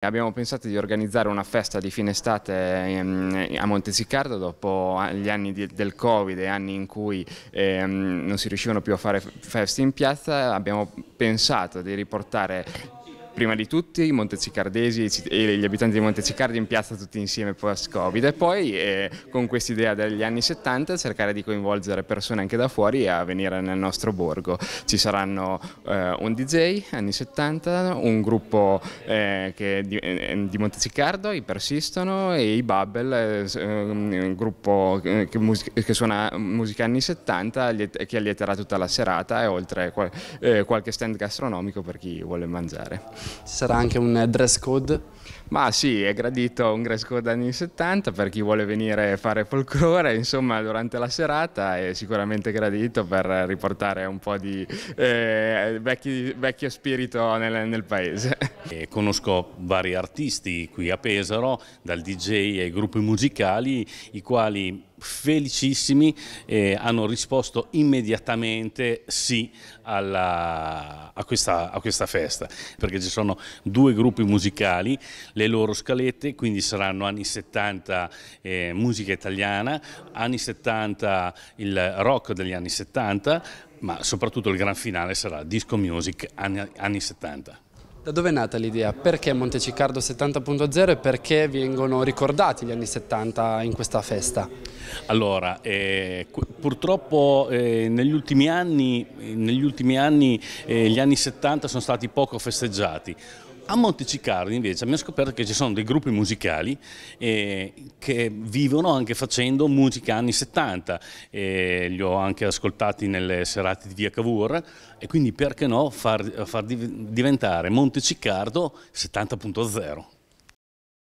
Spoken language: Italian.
Abbiamo pensato di organizzare una festa di fine estate ehm, a Montesiccardo dopo gli anni del Covid e anni in cui ehm, non si riuscivano più a fare feste in piazza, abbiamo pensato di riportare prima di tutti i montecicardesi e gli abitanti di Montecicardi in piazza tutti insieme post-Covid e poi eh, con quest'idea degli anni 70 cercare di coinvolgere persone anche da fuori a venire nel nostro borgo. Ci saranno eh, un DJ anni 70, un gruppo eh, di, eh, eh, di Monteciccardo, i Persistono e i Bubble, eh, un gruppo che, che, suona musica anni 70 che allieterà tutta la serata e oltre qual qualche stand gastronomico per chi vuole mangiare. Ci sarà anche un eh, dress code? Ma sì, è gradito un dress code anni 70 per chi vuole venire a fare folklore, insomma, durante la serata è sicuramente gradito per riportare un po' di eh, vecchi, vecchio spirito nel, nel paese. E conosco vari artisti qui a Pesaro, dal DJ ai gruppi musicali, i quali felicissimi eh, hanno risposto immediatamente sì alla, a, questa, a, questa, festa perché ci sono due gruppi musicali le loro scalette quindi saranno anni 70 eh, musica italiana anni 70 il rock degli anni 70 ma soprattutto il gran finale sarà disco music anni, anni 70 da dove è nata l'idea? Perché Monteciccardo 70.0 e perché vengono ricordati gli anni 70 in questa festa? Allora, eh, purtroppo eh, negli ultimi anni, negli ultimi anni eh, gli anni 70 sono stati poco festeggiati. A Montecicardi invece abbiamo scoperto che ci sono dei gruppi musicali eh, che vivono anche facendo musica anni 70, eh, li ho anche ascoltati nelle serate di Via Cavour e quindi perché no far, far diventare Montecicardo 70.0.